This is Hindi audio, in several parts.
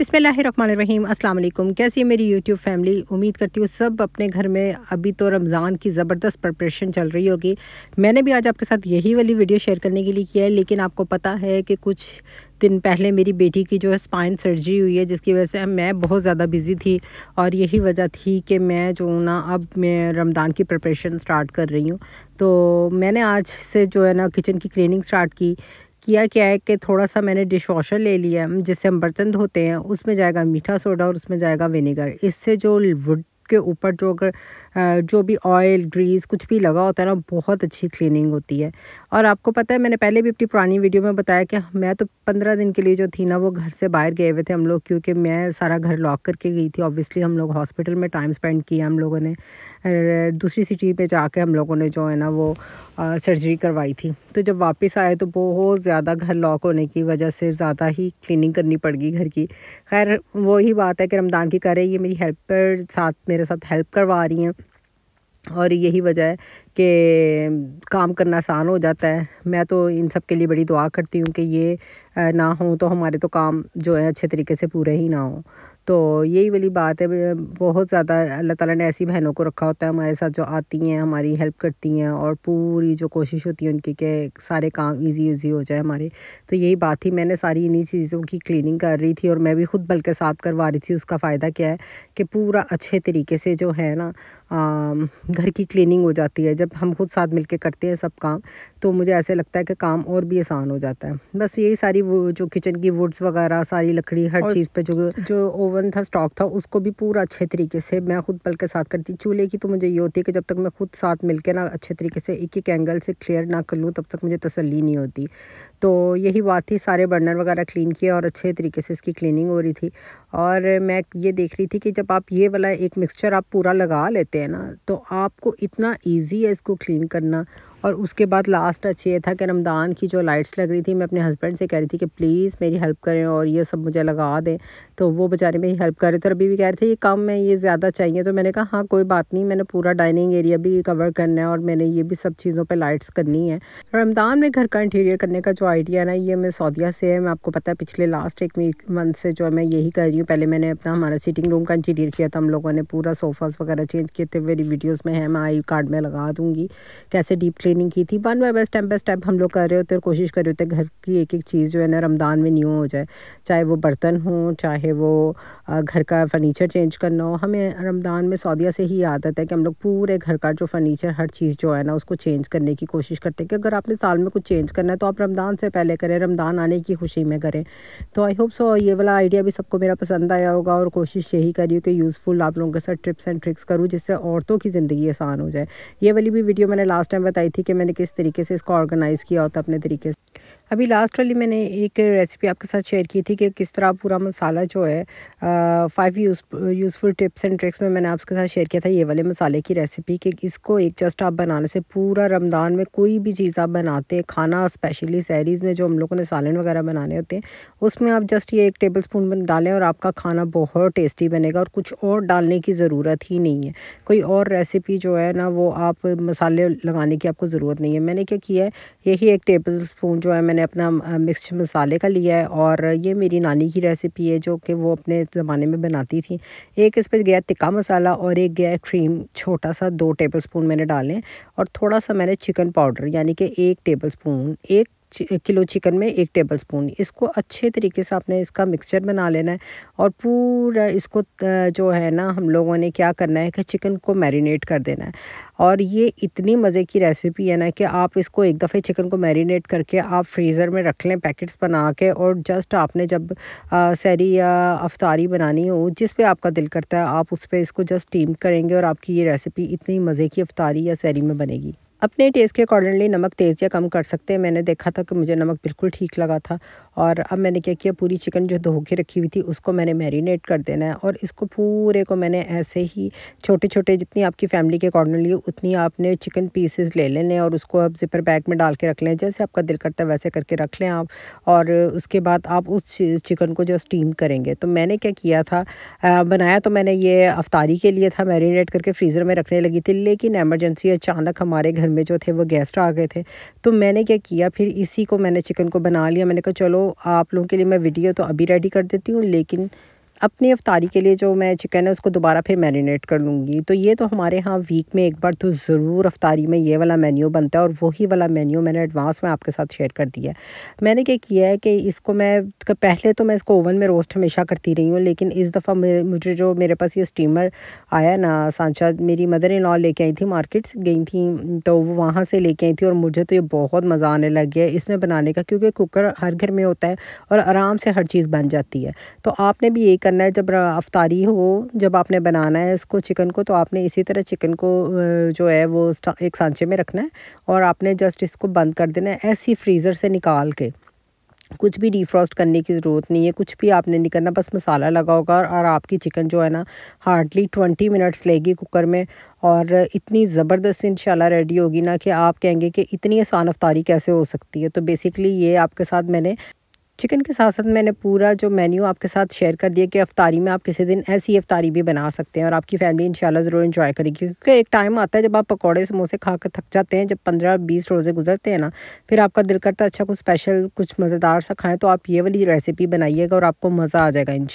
अस्सलाम वालेकुम कैसी है मेरी यूट्यूब फैमिली उम्मीद करती हूँ सब अपने घर में अभी तो रमज़ान की ज़बरदस्त प्रपरेशन चल रही होगी मैंने भी आज आपके साथ यही वाली वीडियो शेयर करने के लिए किया है लेकिन आपको पता है कि कुछ दिन पहले मेरी बेटी की जो है स्पाइन सर्जरी हुई है जिसकी वजह से मैं बहुत ज़्यादा बिज़ी थी और यही वजह थी कि मैं जो ना अब मैं रमज़ान की प्रिपरेशन स्टार्ट कर रही हूँ तो मैंने आज से जो है ना किचन की क्लीनिंग स्टार्ट की किया क्या है कि थोड़ा सा मैंने डिश वॉशर ले लिया है जिससे हम बर्तन धोते हैं उसमें जाएगा मीठा सोडा और उसमें जाएगा विनेगर इससे जो वुड के ऊपर जो अगर जो भी ऑयल ग्रीस कुछ भी लगा होता है ना बहुत अच्छी क्लीनिंग होती है और आपको पता है मैंने पहले भी अपनी पुरानी वीडियो में बताया कि मैं तो पंद्रह दिन के लिए जो थी ना वो घर से बाहर गए हुए थे हम लोग क्योंकि मैं सारा घर लॉक करके गई थी ऑब्वियसली हम लोग हॉस्पिटल में टाइम स्पेंड किया हम लोगों ने दूसरी सिटी पर जाके हम लोगों ने जो है ना वो सर्जरी करवाई थी तो जब वापस आए तो बहुत ज़्यादा घर लॉक होने की वजह से ज़्यादा ही क्लिनिंग करनी पड़ गई घर की खैर वही बात है कि रमदान की रही ये मेरी हेल्पर साथ मेरे साथ हेल्प करवा रही हैं और यही वजह है कि काम करना आसान हो जाता है मैं तो इन सब के लिए बड़ी दुआ करती हूँ कि ये ना हो तो हमारे तो काम जो है अच्छे तरीके से पूरे ही ना हो तो यही वाली बात है बहुत ज़्यादा अल्लाह ताला ने ऐसी बहनों को रखा होता है हमारे साथ जो आती हैं हमारी हेल्प करती हैं और पूरी जो कोशिश होती है उनकी कि सारे काम इजी इजी हो जाए हमारे तो यही बात थी मैंने सारी इन्हीं चीज़ों की क्लीनिंग कर रही थी और मैं भी खुद बल्कि साथ करवा रही थी उसका फ़ायदा क्या है कि पूरा अच्छे तरीके से जो है ना घर की क्लीनिंग हो जाती है जब हम खुद साथ मिलके करते हैं सब काम तो मुझे ऐसे लगता है कि काम और भी आसान हो जाता है बस यही सारी वो जो किचन की वुड्स वगैरह सारी लकड़ी हर चीज़ पे जो जो ओवन था स्टॉक था उसको भी पूरा अच्छे तरीके से मैं खुद पल के साथ करती चूल्हे की तो मुझे ये होती है कि जब तक मैं खुद साथ मिल ना अच्छे तरीके से एक एक एंगल से क्लियर ना कर लूँ तब तक मुझे तसली नहीं होती तो यही बात थी सारे बर्नर वगैरह क्लीन किए और अच्छे तरीके से इसकी क्लीनिंग हो रही थी और मैं ये देख रही थी कि जब आप ये वाला एक मिक्सचर आप पूरा लगा लेते हैं ना तो आपको इतना ईजी है इसको क्लीन करना और उसके बाद लास्ट अच्छी ये था कि रमदान की जो लाइट्स लग रही थी मैं अपने हस्बैंड से कह रही थी कि प्लीज़ मेरी हेल्प करें और ये सब मुझे लगा दें तो वो बेचारे मेरी हेल्प कर रहे थे और अभी भी कह रहे थे ये कम है ये ज़्यादा चाहिए तो मैंने कहा हाँ कोई बात नहीं मैंने पूरा डाइनिंग एरिया भी कवर करना है और मैंने ये भी सब चीज़ों पर लाइट्स करनी है रमदान में घर का इंटीरियर करने का जो आइडिया ना ये मैं सऊदिया से है मैं आपको पता है पिछले लास्ट एक वीक मंथ से जो मैं यही कर रही हूँ पहले मैंने अपना हमारा सिटिंग रूम का इंटीरियर किया था हम लोगों ने पूरा सोफ़ाज़ वगैरह चेंज किए थे मेरी वीडियोज़ में है मैं आई कार्ड में लगा दूँगी कैसे डीप ट्रेनिंग की थी one by by step by step हम लोग कर रहे होते हैं और कोशिश कर रहे होते हैं घर की एक एक चीज़ जो है ना रमदान में न्यू हो जाए चाहे वो बर्तन हो चाहे वो घर का फर्नीचर चेंज करना हो हमें रमदान में सऊदिया से ही आदत है कि हम लोग पूरे घर का जो फर्नीचर हर चीज़ जो है ना उसको चेंज करने की कोशिश करते हैं कि अगर आपने साल में कुछ चेंज करना है तो आप रमदान से पहले करें रमदान आने की खुशी में करें तो आई होप सो ये वाला आइडिया भी सबको मेरा पसंद आया होगा और कोशिश यही करी कि यूज़फुल आप लोगों के साथ टिप्स एंड ट्रिक्स करूँ जिससे औरतों की ज़िंदगी आसान हो जाए ये वाली भी वीडियो मैंने लास्ट टाइम बताई थी कि मैंने किस तरीके से इसको ऑर्गेनाइज़ किया होता तो अपने तरीके से अभी लास्ट वाली मैंने एक रेसिपी आपके साथ शेयर की थी कि किस तरह पूरा मसाला जो है five use useful tips and tricks में मैंने आपके साथ शेयर किया था ये वाले मसाले की रेसिपी कि इसको एक जस्ट आप बनाने से पूरा रमज़ान में कोई भी चीज़ आप बनाते हैं खाना स्पेशली सैरीज़ में जो हम लोगों ने सालन वगैरह बनाने होते हैं उसमें आप जस्ट ये एक टेबल स्पून डालें और आपका खाना बहुत टेस्टी बनेगा और कुछ और डालने की ज़रूरत ही नहीं है कोई और रेसिपी जो है ना वो आप मसाले लगाने की आपको ज़रूरत नहीं है मैंने क्या किया है यही एक टेबल स्पून जो है मैंने अपना मिक्स मसाले का लिया है और ये मेरी नानी की रेसिपी है जो कि वो अपने ज़माने में बनाती थी एक इस पर गया तिक्का मसाला और एक गया क्रीम छोटा सा दो टेबल स्पून मैंने डालें और थोड़ा सा मैंने चिकन पाउडर यानी कि एक टेबल स्पून एक किलो चिकन में एक टेबल स्पून इसको अच्छे तरीके से आपने इसका मिक्सचर बना लेना है और पूरा इसको जो है ना हम लोगों ने क्या करना है कि चिकन को मैरिनेट कर देना है और ये इतनी मज़े की रेसिपी है ना कि आप इसको एक दफ़े चिकन को मैरिनेट करके आप फ्रीज़र में रख लें पैकेट्स बना के और जस्ट आपने जब सैरी या अफतारी बनानी हो जिस पे आपका दिल करता है आप उस पर इसको जस्ट स्टीम करेंगे और आपकी ये रेसिपी इतनी मज़े की अफतारी या सैरी में बनेगी अपने टेस्ट के अकॉर्डिंगली नमक तेज़ या कम कर सकते हैं मैंने देखा था कि मुझे नमक बिल्कुल ठीक लगा था और अब मैंने क्या किया पूरी चिकन जो धो के रखी हुई थी उसको मैंने मैरिनेट कर देना है और इसको पूरे को मैंने ऐसे ही छोटे छोटे जितनी आपकी फैमिली के अकॉर्डिंगली उतनी आपने चिकन पीसेस ले लेने और उसको आप जिपर बैग में डाल के रख लें जैसे आपका दिल करता है वैसे करके रख लें आप और उसके बाद आप उस चिकन को जो स्टीम करेंगे तो मैंने क्या किया था बनाया तो मैंने ये अफ्तारी के लिए था मैरिनेट करके फ्रीज़र में रखने लगी थी लेकिन एमरजेंसी अचानक हमारे घर मम्मी जो थे वो गेस्ट आ गए थे तो मैंने क्या किया फिर इसी को मैंने चिकन को बना लिया मैंने कहा चलो आप लोगों के लिए मैं वीडियो तो अभी रेडी कर देती हूँ लेकिन अपनी अफ्तारी के लिए जो मैं चिकन है उसको दोबारा फिर मैरिनेट कर लूँगी तो ये तो हमारे यहाँ वीक में एक बार तो ज़रूर अफ्तारी में ये वाला मेन्यू बनता है और वही वाला मेन्यू मैंने एडवांस में आपके साथ शेयर कर दिया है मैंने क्या किया है कि इसको मैं तो पहले तो मैं इसको ओवन में रोस्ट हमेशा करती रही हूँ लेकिन इस दफ़ा मुझे जो मेरे पास ये स्टीमर आया ना सांचा मेरी मदर इन लॉ लेके आई थी मार्केट गई थी तो वो वहाँ से लेके आई थी और मुझे तो ये बहुत मज़ा आने लग गया इसमें बनाने का क्योंकि कुकर हर घर में होता है और आराम से हर चीज़ बन जाती है तो आपने भी ये करना है जब अफ्तारी हो जब आपने बनाना है इसको चिकन को तो आपने इसी तरह चिकन को जो है वो एक सांचे में रखना है और आपने जस्ट इसको बंद कर देना है ऐसी फ्रीज़र से निकाल के कुछ भी डिफ्रॉस्ट करने की ज़रूरत नहीं है कुछ भी आपने नहीं करना बस मसाला लगा होगा और आपकी चिकन जो है ना हार्डली ट्वेंटी मिनट्स लेगी कुकर में और इतनी ज़बरदस्त इन रेडी होगी ना कि आप कहेंगे कि इतनी आसान अफ्तारी कैसे हो सकती है तो बेसिकली ये आपके साथ मैंने चिकन के साथ साथ मैंने पूरा जो मेन्यू आपके साथ शेयर कर दिया कि अफ्तारी में आप किसी दिन ऐसी अफ्तारी भी बना सकते हैं और आपकी फैमिली इंशाल्लाह ज़रूर इन्जॉय करेगी क्योंकि एक टाइम आता है जब आप पकौड़े समोसे खा कर थक जाते हैं जब पंद्रह बीस रोज़े गुजरते हैं ना फिर आपका दिल करता है अच्छा कुछ स्पेशल कुछ मज़ेदार सा खाएँ तो आप ये वाली रेसिपी बनाइएगा और आपको मज़ा आ जाएगा इन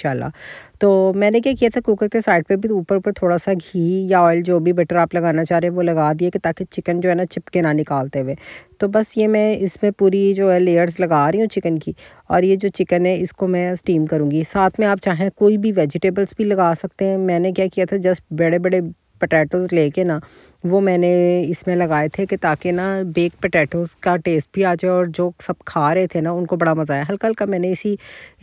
तो मैंने क्या किया था कुकर के साइड पर भी ऊपर ऊपर थोड़ा सा घी या ऑयल जो भी बटर आप लगाना चाह रहे हैं वो लगा दिए कि ताकि चिकन जो है ना चिपके ना निकालते हुए तो बस ये मैं इसमें पूरी जो है लेयर्स लगा रही हूँ चिकन की और ये जो चिकन है इसको मैं स्टीम करूँगी साथ में आप चाहें कोई भी वेजिटेबल्स भी लगा सकते हैं मैंने क्या किया था जस्ट बड़े बड़े पटैटोज़ लेके ना वो मैंने इसमें लगाए थे कि ताकि ना बेक पटैटोज़ का टेस्ट भी आ जाए और जो सब खा रहे थे ना उनको बड़ा मज़ा आया हल्का हल्का मैंने इसी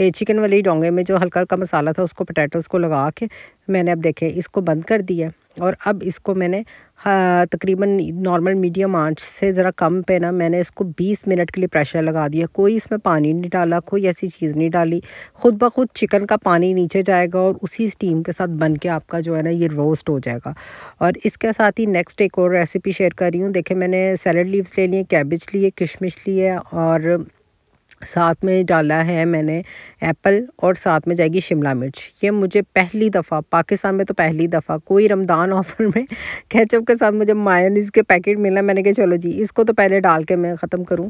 चिकन वाले डोंगे में जो हल्का हल्का मसाला था उसको पटैटोज़ को लगा के मैंने अब देखे इसको बंद कर दिया और अब इसको मैंने हाँ, तकरीबन नॉर्मल मीडियम आंच से ज़रा कम पे ना मैंने इसको 20 मिनट के लिए प्रेशर लगा दिया कोई इसमें पानी नहीं डाला कोई ऐसी चीज़ नहीं डाली ख़ुद ब खुद चिकन का पानी नीचे जाएगा और उसी स्टीम के साथ बन के आपका जो है ना ये रोस्ट हो जाएगा और इसके साथ ही नेक्स्ट एक और रेसिपी शेयर कर रही हूँ देखे मैंने सैलड लीव्स ले लिए कैबिज लिए किशमिश लिए और साथ में डाला है मैंने एप्पल और साथ में जाएगी शिमला मिर्च ये मुझे पहली दफ़ा पाकिस्तान में तो पहली दफ़ा कोई रमदान ऑफर में कैचअप के साथ मुझे मायनीज़ के पैकेट मिला मैंने कहा चलो जी इसको तो पहले डाल के मैं ख़त्म करूँ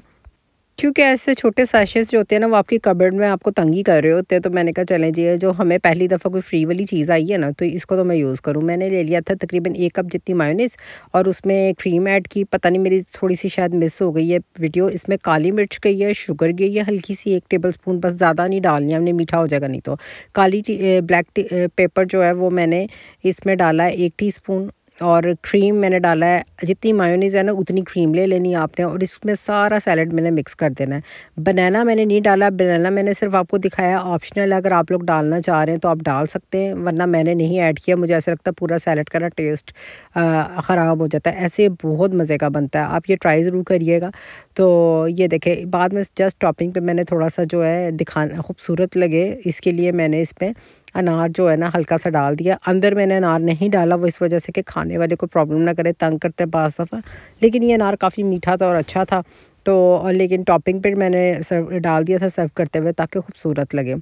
क्योंकि ऐसे छोटे सैशेज जो होते हैं ना वो आपकी कबर्ड में आपको तंगी कर रहे होते हैं तो मैंने कहा चलें जी जो हमें पहली दफ़ा कोई फ्री वाली चीज़ आई है ना तो इसको तो मैं यूज़ करूँ मैंने ले लिया था तकरीबन एक कप जितनी मायोनीस और उसमें क्रीम ऐड की पता नहीं मेरी थोड़ी सी शायद मिस हो गई है वीडियो इसमें काली मिर्च गई है शुगर गई है हल्की सी एक टेबल स्पून बस ज़्यादा नहीं डालनी हमने मीठा हो जाएगा नहीं तो काली ब्लैक पेपर जो है वो मैंने इसमें डाला है एक टी स्पून और क्रीम मैंने डाला है जितनी मायोनीज़ है ना उतनी क्रीम ले लेनी है आपने और इसमें सारा सैलड मैंने मिक्स कर देना है बनाना मैंने नहीं डाला बनाना मैंने सिर्फ आपको दिखाया ऑप्शनल है अगर आप लोग डालना चाह रहे हैं तो आप डाल सकते हैं वरना मैंने नहीं ऐड किया मुझे ऐसा लगता है पूरा सैलड का ना टेस्ट ख़राब हो जाता है ऐसे बहुत मज़े का बनता है आप ये ट्राई ज़रूर करिएगा तो ये देखें बाद में जस्ट टॉपिंग पे मैंने थोड़ा सा जो है दिखा खूबसूरत लगे इसके लिए मैंने इस पर अनार जो है ना हल्का सा डाल दिया अंदर मैंने अनार नहीं डाला वो इस वजह से कि खाने वाले को प्रॉब्लम ना करे तंग करते पाँच दफ़ा लेकिन ये अनार काफ़ी मीठा था और अच्छा था तो और लेकिन टॉपिंग पर मैंने सर्व डाल दिया था सर्व करते हुए ताकि खूबसूरत लगे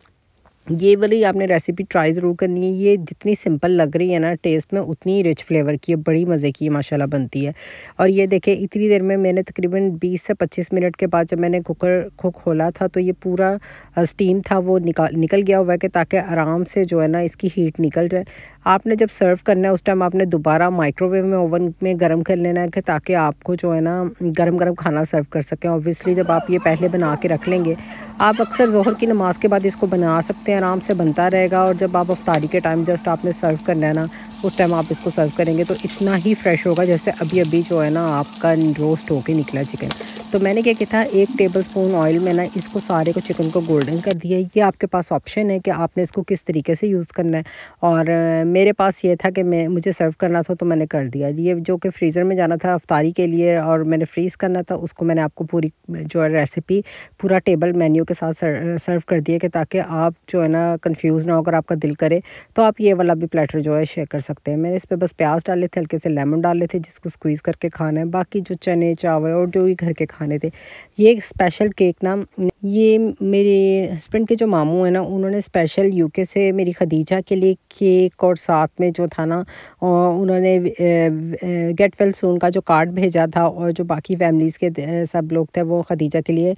ये वाली आपने रेसिपी ट्राई ज़रूर करनी है ये जितनी सिंपल लग रही है ना टेस्ट में उतनी रिच फ्लेवर की है बड़ी मज़े की माशाल्लाह बनती है और ये देखें इतनी देर में मैंने तकरीबन 20 से 25 मिनट के बाद जब मैंने कुकर को खोला था तो ये पूरा स्टीम था वो निकल निकल गया हुआ है कि ताकि आराम से जो है ना इसकी हीट निकल जाए आपने जब सर्व करना है उस टाइम आपने दोबारा माइक्रोवेव में ओवन में गर्म कर लेना है ताकि आपको जो है ना गर्म गर्म खाना सर्व कर सकें ऑब्वियसली जब आप ये पहले बना के रख लेंगे आप अक्सर जहर की नमाज़ के बाद इसको बना सकते हैं आराम से बनता रहेगा और जब आप अफ्तारी के टाइम जस्ट आपने सर्व करना है ना उस टाइम आप इसको सर्व करेंगे तो इतना ही फ्रेश होगा जैसे अभी अभी जो है ना आपका रोस्ट होके निकला चिकन तो मैंने क्या किया था एक टेबल स्पून ऑयल में ना इसको सारे को चिकन को गोल्डन कर दिया ये आपके पास ऑप्शन है कि आपने इसको किस तरीके से यूज़ करना है और मेरे पास ये था कि मैं मुझे सर्व करना था तो मैंने कर दिया ये जो कि फ्रीज़र में जाना था अफ्तारी के लिए और मैंने फ्रीज़ करना था उसको मैंने आपको पूरी जो है रेसिपी पूरा टेबल मेन्यू के साथ सर्व कर दिया कि ताकि आप जो है ना कन्फ्यूज़ ना हो अगर आपका दिल करे तो आप ये वाला भी प्लेटर जो है शेयर कर सकते हैं मैंने इस पर बस प्याज डाले थे हल्के से लेमन डाले थे जिसको स्क्वीज़ करके खाना है बाकी जो चने चावल और जो भी घर के खाने खाने थे ये स्पेशल केक ना ये मेरे हस्बैंड के जो मामू हैं ना उन्होंने स्पेशल यूके से मेरी खदीजा के लिए केक और साथ में जो था ना उन्होंने गेट वेल सून का जो कार्ड भेजा था और जो बाकी फैमिलीज़ के सब लोग थे वो खदीजा के लिए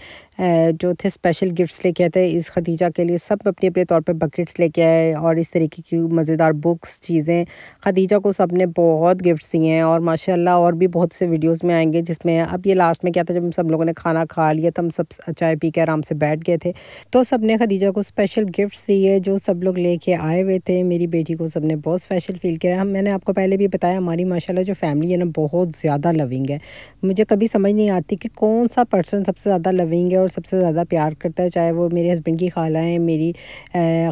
जो थे स्पेशल गिफ्ट्स लेके आए थे इस खदीजा के लिए सब अपने अपने तौर पर बकेट्स लेके आए और इस तरीके की मज़ेदार बुक्स चीज़ें खदीजा को सब ने बहुत गिफ्ट्स दिए हैं और माशाल्लाह और भी बहुत से वीडियोस में आएंगे जिसमें अब ये लास्ट में क्या था जब हम सब लोगों ने खाना खा लिया तो हम सब चाय पी के आराम से बैठ गए थे तो सब ने खदीजा को स्पेशल गिफ्ट्स दिए जो सब लोग लेके आए हुए थे मेरी बेटी को सब ने बहुत स्पेशल फील किया हम मैंने आपको पहले भी बताया हमारी माशाला जो फैमिली है ना बहुत ज़्यादा लविंग है मुझे कभी समझ नहीं आती कि कौन सा पर्सन सबसे ज़्यादा लविंग है और सबसे ज़्यादा प्यार करता है चाहे वो मेरे हस्बैंड की खाला है मेरी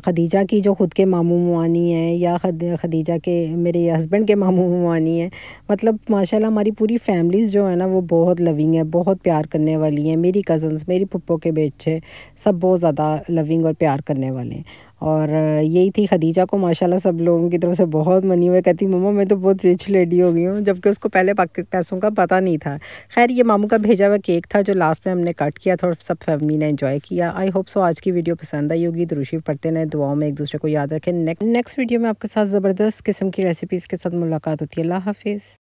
खदीजा की जो ख़ुद के मामू मानी है या खदीजा के मेरे हस्बैंड के मामू मानी है मतलब माशाल्लाह हमारी पूरी फैमिलीज़ जो है ना वो बहुत लविंग है बहुत प्यार करने वाली हैं मेरी कज़न्स मेरी पप्पो के बेटे सब बहुत ज़्यादा लविंग और प्यार करने वाले हैं और यही थी खदीजा को माशाल्लाह सब लोगों की तरफ से बहुत मनी हुआ कहती मम्मा मैं तो बहुत रिच लेडी हो गई हूँ जबकि उसको पहले पैसों का पता नहीं था खैर ये मामू का भेजा हुआ केक था जो लास्ट में हमने कट किया था और सब फैमिली ने इन्जॉय किया आई होप सो आज की वीडियो पसंद आई होगी दुरुशी पढ़ते रहें दुआओं में एक दूसरे को याद रखें नेक्स्ट वीडियो में आपके साथ ज़बरदस्त किस्म की रेसिपीज़ के साथ मुलाकात होती है अल्लाह हाफिज़